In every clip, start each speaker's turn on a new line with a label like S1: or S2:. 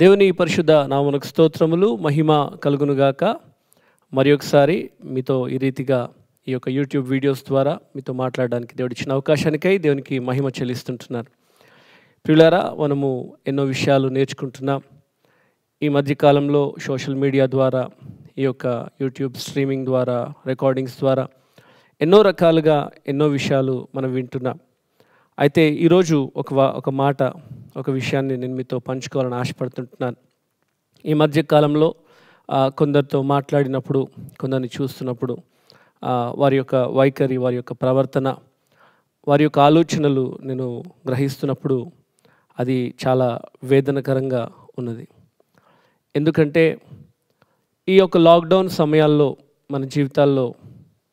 S1: దేవుని పరిశుద్ధ నామనకు స్తోత్రములు మహిమ కలుగునుగాక మరి ఒకసారి మీతో ఈ రీతిగా ఈ యొక్క యూట్యూబ్ వీడియోస్ ద్వారా మీతో మాట్లాడడానికి దేవుడు ఇచ్చిన అవకాశానికై దేవునికి మహిమ చెల్లిస్తుంటున్నారు ప్రియులారా మనము ఎన్నో విషయాలు నేర్చుకుంటున్నాం ఈ మధ్యకాలంలో సోషల్ మీడియా ద్వారా ఈ యొక్క యూట్యూబ్ స్ట్రీమింగ్ ద్వారా రికార్డింగ్స్ ద్వారా ఎన్నో రకాలుగా ఎన్నో విషయాలు మనం వింటున్నాం అయితే ఈరోజు ఒక ఒక మాట ఒక విషయాన్ని నేను మీతో పంచుకోవాలని ఆశపడుతుంటున్నాను ఈ మధ్య కాలంలో కొందరితో మాట్లాడినప్పుడు కొందరిని చూస్తున్నప్పుడు వారి యొక్క వైఖరి వారి యొక్క ప్రవర్తన వారి యొక్క ఆలోచనలు నేను గ్రహిస్తున్నప్పుడు అది చాలా వేదనకరంగా ఉన్నది ఎందుకంటే ఈ యొక్క లాక్డౌన్ సమయాల్లో మన జీవితాల్లో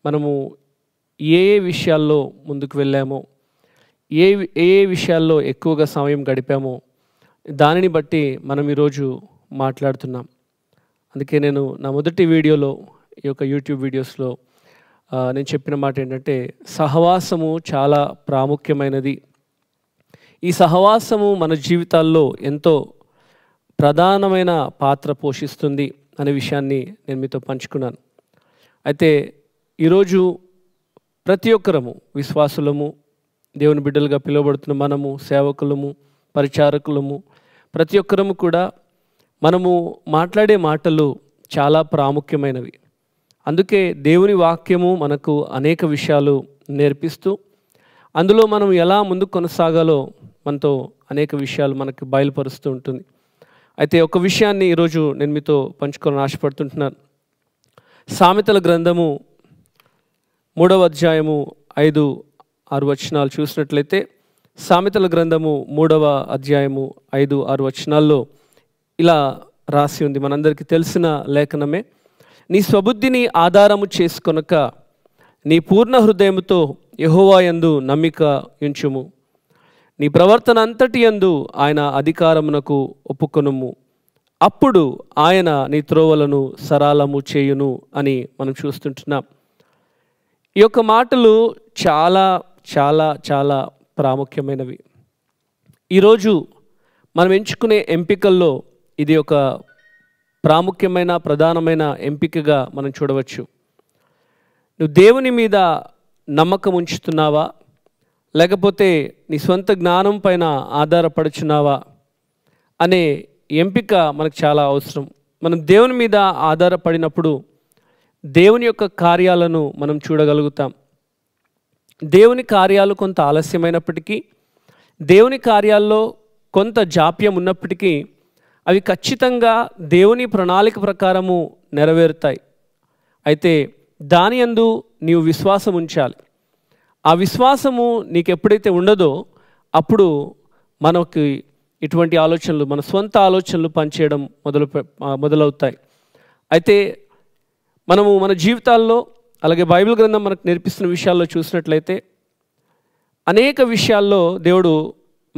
S1: మనము ఏ ఏ విషయాల్లో ముందుకు వెళ్ళామో ఏ ఏ విషయాల్లో ఎక్కువగా సమయం గడిపామో దానిని బట్టి మనం ఈరోజు మాట్లాడుతున్నాం అందుకే నేను నా మొదటి వీడియోలో ఈ యొక్క యూట్యూబ్ వీడియోస్లో నేను చెప్పిన మాట ఏంటంటే సహవాసము చాలా ప్రాముఖ్యమైనది ఈ సహవాసము మన జీవితాల్లో ఎంతో ప్రధానమైన పాత్ర పోషిస్తుంది అనే విషయాన్ని నేను మీతో పంచుకున్నాను అయితే ఈరోజు ప్రతి ఒక్కరము విశ్వాసులము దేవుని బిడ్డలుగా పిలువబడుతున్న మనము సేవకులము పరిచారకులము ప్రతి ఒక్కరము కూడా మనము మాట్లాడే మాటలు చాలా ప్రాముఖ్యమైనవి అందుకే దేవుని వాక్యము మనకు అనేక విషయాలు నేర్పిస్తూ అందులో మనం ఎలా ముందు కొనసాగాలో మనతో అనేక విషయాలు మనకు బయలుపరుస్తూ ఉంటుంది అయితే ఒక విషయాన్ని ఈరోజు నేను మీతో పంచుకోవాలని ఆశపడుతుంటున్నాను సామెతల గ్రంథము మూడవ అధ్యాయము ఐదు ఆరు వచనాలు చూసినట్లయితే సామెతల గ్రంథము మూడవ అధ్యాయము ఐదు ఆరు వచనాల్లో ఇలా రాసి ఉంది మనందరికీ తెలిసిన లేఖనమే నీ స్వబుద్ధిని ఆధారము చేసుకొనక నీ పూర్ణ హృదయముతో ఎందు నమ్మిక ఉంచుము నీ ప్రవర్తన అంతటి యందు ఆయన అధికారమునకు ఒప్పుకొనుము అప్పుడు ఆయన నీ త్రోవలను సరాలము చేయును అని మనం చూస్తుంటున్నాం ఈ యొక్క మాటలు చాలా చాలా చాలా ప్రాముఖ్యమైనవి ఈరోజు మనం ఎంచుకునే ఎంపికల్లో ఇది ఒక ప్రాముఖ్యమైన ప్రధానమైన ఎంపికగా మనం చూడవచ్చు నువ్వు దేవుని మీద నమ్మకం ఉంచుతున్నావా లేకపోతే నీ సొంత జ్ఞానం పైన ఆధారపడుచున్నావా అనే ఎంపిక మనకు చాలా అవసరం మనం దేవుని మీద ఆధారపడినప్పుడు దేవుని యొక్క కార్యాలను మనం చూడగలుగుతాం దేవుని కార్యాలు కొంత ఆలస్యమైనప్పటికీ దేవుని కార్యాల్లో కొంత జాప్యం ఉన్నప్పటికీ అవి ఖచ్చితంగా దేవుని ప్రణాళిక ప్రకారము నెరవేరుతాయి అయితే దాని అందు నీవు విశ్వాసం ఉంచాలి ఆ విశ్వాసము నీకు ఎప్పుడైతే ఉండదో అప్పుడు మనకి ఇటువంటి ఆలోచనలు మన సొంత ఆలోచనలు పనిచేయడం మొదలు మొదలవుతాయి అయితే మనము మన జీవితాల్లో అలాగే బైబిల్ గ్రంథం మనకు నేర్పిస్తున్న విషయాల్లో చూసినట్లయితే అనేక విషయాల్లో దేవుడు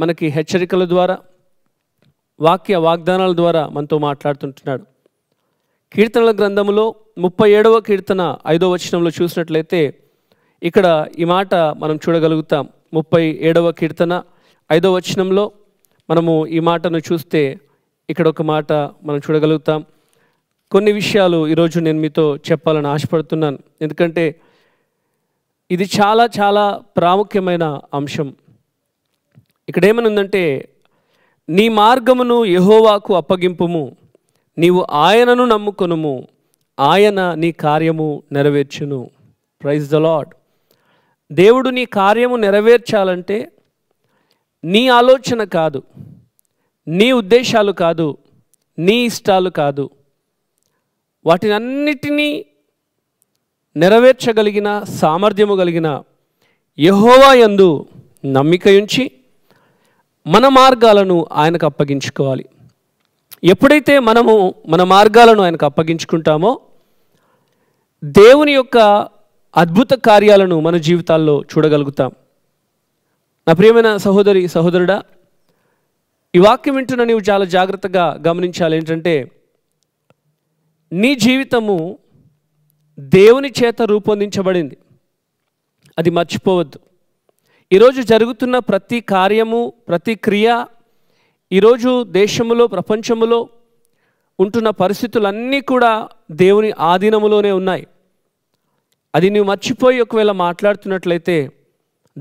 S1: మనకి హెచ్చరికల ద్వారా వాక్య వాగ్దానాల ద్వారా మనతో మాట్లాడుతుంటున్నాడు కీర్తనల గ్రంథంలో ముప్పై ఏడవ కీర్తన ఐదవ వచనంలో చూసినట్లయితే ఇక్కడ ఈ మాట మనం చూడగలుగుతాం ముప్పై ఏడవ కీర్తన ఐదవ వచనంలో మనము ఈ మాటను చూస్తే ఇక్కడ ఒక మాట మనం చూడగలుగుతాం కొన్ని విషయాలు ఈరోజు నేను మీతో చెప్పాలని ఆశపడుతున్నాను ఎందుకంటే ఇది చాలా చాలా ప్రాముఖ్యమైన అంశం ఇక్కడ ఏమనుందంటే నీ మార్గమును యహోవాకు అప్పగింపుము నీవు ఆయనను నమ్ముకొనుము ఆయన నీ కార్యము నెరవేర్చును ప్రైజ్ ద లాడ్ దేవుడు నీ కార్యము నెరవేర్చాలంటే నీ ఆలోచన కాదు నీ ఉద్దేశాలు కాదు నీ ఇష్టాలు కాదు వాటిని అన్నిటినీ నెరవేర్చగలిగిన సామర్థ్యము కలిగిన యహోవా యందు నమ్మిక ఉంచి మన మార్గాలను ఆయనకు అప్పగించుకోవాలి ఎప్పుడైతే మనము మన మార్గాలను ఆయనకు అప్పగించుకుంటామో దేవుని యొక్క అద్భుత కార్యాలను మన జీవితాల్లో చూడగలుగుతాం నా ప్రియమైన సహోదరి సహోదరుడా ఈ వాక్యం వింటున్న నీవు చాలా జాగ్రత్తగా గమనించాలి ఏంటంటే నీ జీవితము దేవుని చేత రూపొందించబడింది అది మర్చిపోవద్దు ఈరోజు జరుగుతున్న ప్రతి కార్యము ప్రతి క్రియ ఈరోజు దేశములో ప్రపంచములో ఉంటున్న పరిస్థితులన్నీ కూడా దేవుని ఆధీనములోనే ఉన్నాయి అది నువ్వు మర్చిపోయి ఒకవేళ మాట్లాడుతున్నట్లయితే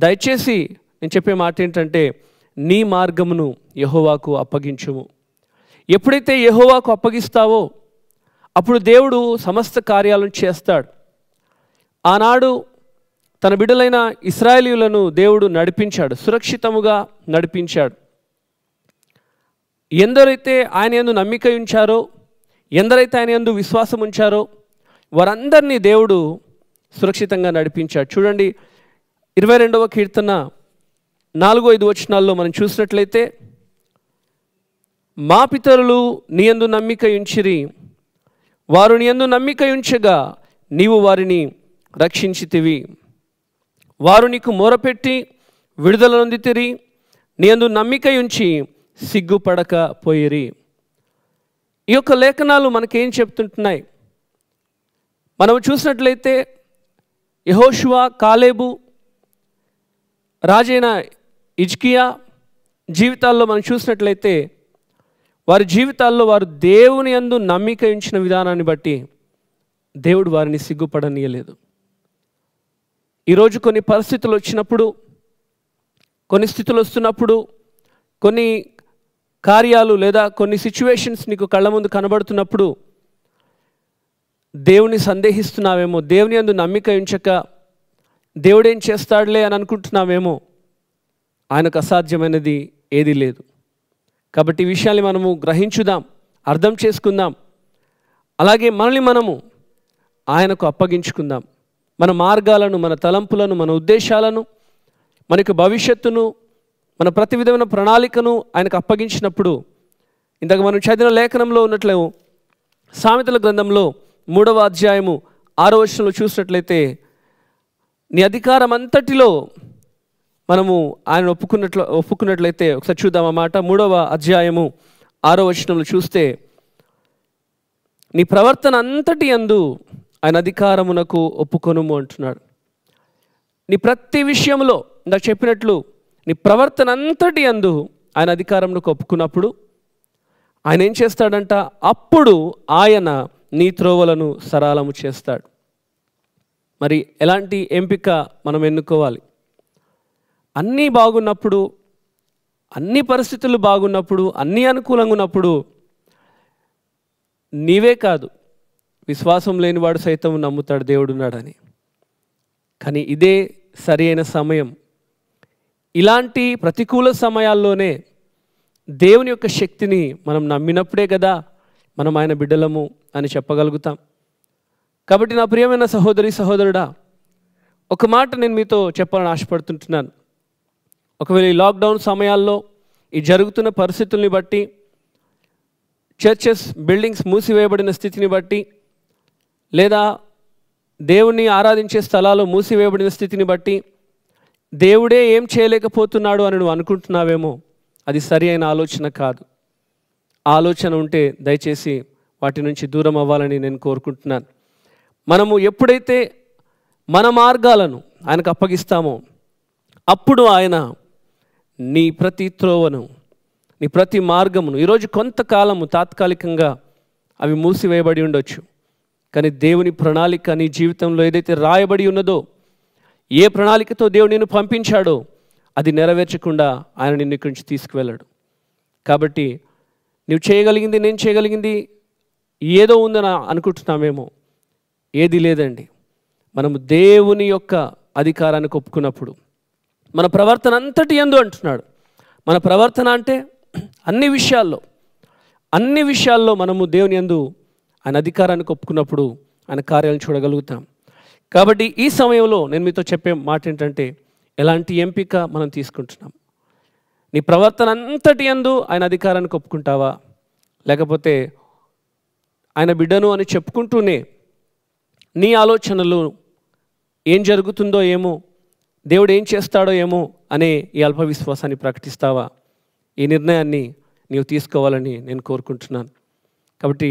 S1: దయచేసి నేను చెప్పే మాట ఏంటంటే నీ మార్గమును యహోవాకు అప్పగించుము ఎప్పుడైతే యహోవాకు అప్పగిస్తావో అప్పుడు దేవుడు సమస్త కార్యాలను చేస్తాడు ఆనాడు తన బిడ్డలైన ఇస్రాయేలీలను దేవుడు నడిపించాడు సురక్షితముగా నడిపించాడు ఎందరైతే ఆయన ఎందు నమ్మిక ఉంచారో ఎందరైతే ఆయన ఎందు విశ్వాసం ఉంచారో వారందరినీ దేవుడు సురక్షితంగా నడిపించాడు చూడండి ఇరవై రెండవ కీర్తన నాలుగో ఐదు వచనాల్లో మనం చూసినట్లయితే మా పితరులు నీ ఎందు నమ్మిక ఉంచిరి వారుని ఎందు నమ్మిక ఉంచగా నీవు వారిని రక్షించితివి వారు నీకు మూరపెట్టి విడుదల నొందితిరి నీ అందు నమ్మిక ఉంచి సిగ్గుపడక పోయిరి ఈ యొక్క లేఖనాలు మనకేం చెప్తుంటున్నాయి మనం చూసినట్లయితే యహోషువా కాలేబు రాజైన ఇజ్కియా జీవితాల్లో మనం చూసినట్లయితే వారి జీవితాల్లో వారు దేవుని అందు నమ్మిక ఇచ్చిన విధానాన్ని బట్టి దేవుడు వారిని సిగ్గుపడనీయలేదు ఈరోజు కొన్ని పరిస్థితులు వచ్చినప్పుడు కొన్ని స్థితులు వస్తున్నప్పుడు కొన్ని కార్యాలు లేదా కొన్ని సిచ్యువేషన్స్ నీకు కళ్ళ ముందు కనబడుతున్నప్పుడు దేవుని సందేహిస్తున్నావేమో దేవుని అందు నమ్మిక ఉంచక దేవుడేం చేస్తాడులే అని అనుకుంటున్నావేమో ఆయనకు అసాధ్యమైనది ఏదీ లేదు కాబట్టి ఈ విషయాన్ని మనము గ్రహించుదాం అర్థం చేసుకుందాం అలాగే మనల్ని మనము ఆయనకు అప్పగించుకుందాం మన మార్గాలను మన తలంపులను మన ఉద్దేశాలను మనకు భవిష్యత్తును మన ప్రతి విధమైన ప్రణాళికను ఆయనకు అప్పగించినప్పుడు ఇంతకు మనం చదివిన లేఖనంలో ఉన్నట్లు సామెతల గ్రంథంలో మూడవ అధ్యాయము ఆరో వర్షంలో చూసినట్లయితే నీ అధికారం అంతటిలో మనము ఆయన ఒప్పుకున్నట్లు ఒప్పుకున్నట్లయితే ఒకసారి చూద్దాం అన్నమాట మూడవ అధ్యాయము ఆరో వచనంలో చూస్తే నీ ప్రవర్తన అంతటి అందు ఆయన అధికారమునకు ఒప్పుకొనుము అంటున్నాడు నీ ప్రతి విషయంలో ఇందాక చెప్పినట్లు నీ ప్రవర్తన అంతటి అందు ఆయన అధికారమునకు ఒప్పుకున్నప్పుడు ఆయన ఏం చేస్తాడంట అప్పుడు ఆయన నీ త్రోవలను సరాలము చేస్తాడు మరి ఎలాంటి ఎంపిక మనం ఎన్నుకోవాలి అన్నీ బాగున్నప్పుడు అన్ని పరిస్థితులు బాగున్నప్పుడు అన్నీ అనుకూలంగా ఉన్నప్పుడు నీవే కాదు విశ్వాసం లేనివాడు సైతం నమ్ముతాడు దేవుడున్నాడని కానీ ఇదే సరి అయిన సమయం ఇలాంటి ప్రతికూల సమయాల్లోనే దేవుని యొక్క శక్తిని మనం నమ్మినప్పుడే కదా మనం ఆయన బిడ్డలము అని చెప్పగలుగుతాం కాబట్టి నా ప్రియమైన సహోదరి సహోదరుడా ఒక మాట నేను మీతో చెప్పాలని ఆశపడుతుంటున్నాను ఒకవేళ ఈ లాక్డౌన్ సమయాల్లో ఈ జరుగుతున్న పరిస్థితుల్ని బట్టి చర్చెస్ బిల్డింగ్స్ మూసివేయబడిన స్థితిని బట్టి లేదా దేవుణ్ణి ఆరాధించే స్థలాలు మూసివేయబడిన స్థితిని బట్టి దేవుడే ఏం చేయలేకపోతున్నాడు అని నువ్వు అనుకుంటున్నావేమో అది సరి అయిన ఆలోచన కాదు ఆలోచన ఉంటే దయచేసి వాటి నుంచి దూరం అవ్వాలని నేను కోరుకుంటున్నాను మనము ఎప్పుడైతే మన మార్గాలను ఆయనకు అప్పగిస్తామో అప్పుడు ఆయన నీ ప్రతి త్రోవను నీ ప్రతి మార్గమును ఈరోజు కొంతకాలము తాత్కాలికంగా అవి మూసివేయబడి ఉండొచ్చు కానీ దేవుని ప్రణాళిక నీ జీవితంలో ఏదైతే రాయబడి ఉన్నదో ఏ ప్రణాళికతో దేవుడు నిన్ను పంపించాడో అది నెరవేర్చకుండా ఆయన నిన్ను ఇక్కడి నుంచి తీసుకువెళ్ళాడు కాబట్టి నువ్వు చేయగలిగింది నేను చేయగలిగింది ఏదో ఉందని అనుకుంటున్నామేమో ఏది లేదండి మనము దేవుని యొక్క అధికారాన్ని ఒప్పుకున్నప్పుడు మన ప్రవర్తన అంతటి ఎందు అంటున్నాడు మన ప్రవర్తన అంటే అన్ని విషయాల్లో అన్ని విషయాల్లో మనము దేవుని ఎందు ఆయన అధికారాన్ని ఒప్పుకున్నప్పుడు ఆయన కార్యాలను చూడగలుగుతాం కాబట్టి ఈ సమయంలో నేను మీతో చెప్పే మాట ఏంటంటే ఎలాంటి ఎంపిక మనం తీసుకుంటున్నాం నీ ప్రవర్తన అంతటి ఎందు ఆయన అధికారాన్ని ఒప్పుకుంటావా లేకపోతే ఆయన బిడ్డను అని చెప్పుకుంటూనే నీ ఆలోచనలు ఏం జరుగుతుందో ఏమో దేవుడు ఏం చేస్తాడో ఏమో అనే ఈ అల్ప విశ్వాసాన్ని ప్రకటిస్తావా ఈ నిర్ణయాన్ని నీవు తీసుకోవాలని నేను కోరుకుంటున్నాను కాబట్టి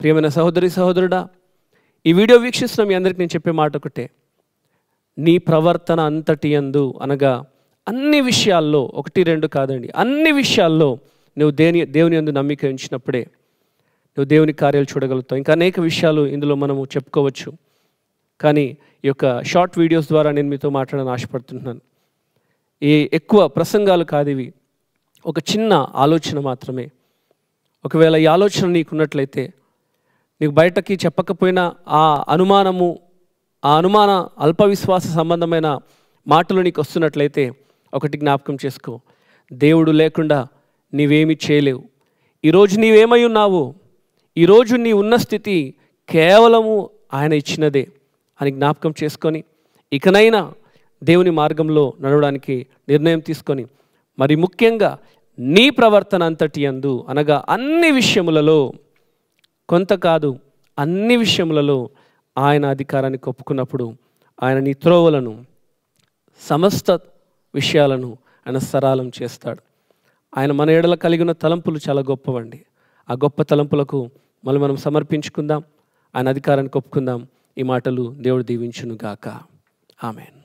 S1: ప్రియమైన సహోదరి సహోదరుడా ఈ వీడియో వీక్షిస్తున్న మీ అందరికీ నేను చెప్పే మాట ఒకటే నీ ప్రవర్తన అంతటి అందు అనగా అన్ని విషయాల్లో ఒకటి రెండు కాదండి అన్ని విషయాల్లో నువ్వు దేని దేవుని అందు నమ్మిక ఉంచినప్పుడే నువ్వు దేవుని కార్యాలు చూడగలుగుతావు ఇంకా అనేక విషయాలు ఇందులో మనము చెప్పుకోవచ్చు కానీ ఈ యొక్క షార్ట్ వీడియోస్ ద్వారా నేను మీతో మాట్లాడని ఆశపడుతున్నాను ఏ ఎక్కువ ప్రసంగాలు కాదు ఇవి ఒక చిన్న ఆలోచన మాత్రమే ఒకవేళ ఈ ఆలోచన నీకున్నట్లయితే నీకు బయటకి చెప్పకపోయినా ఆ అనుమానము ఆ అనుమాన అల్పవిశ్వాస సంబంధమైన మాటలు నీకు వస్తున్నట్లయితే ఒకటి జ్ఞాపకం చేసుకో దేవుడు లేకుండా నీవేమి చేయలేవు ఈరోజు నీవేమై ఉన్నావు ఈరోజు నీ ఉన్న స్థితి కేవలము ఆయన ఇచ్చినదే అని జ్ఞాపకం చేసుకొని ఇకనైనా దేవుని మార్గంలో నడవడానికి నిర్ణయం తీసుకొని మరి ముఖ్యంగా నీ ప్రవర్తన అంతటి అందు అనగా అన్ని విషయములలో కొంత కాదు అన్ని విషయములలో ఆయన అధికారాన్ని ఒప్పుకున్నప్పుడు ఆయన నీ త్రోవలను సమస్త విషయాలను ఆయన సరాలం చేస్తాడు ఆయన మన ఏడల కలిగిన తలంపులు చాలా గొప్పవండి ఆ గొప్ప తలంపులకు మళ్ళీ మనం సమర్పించుకుందాం ఆయన అధికారాన్ని ఒప్పుకుందాం ఈ మాటలు దేవుడు దీవించునుగాక ఆమెన్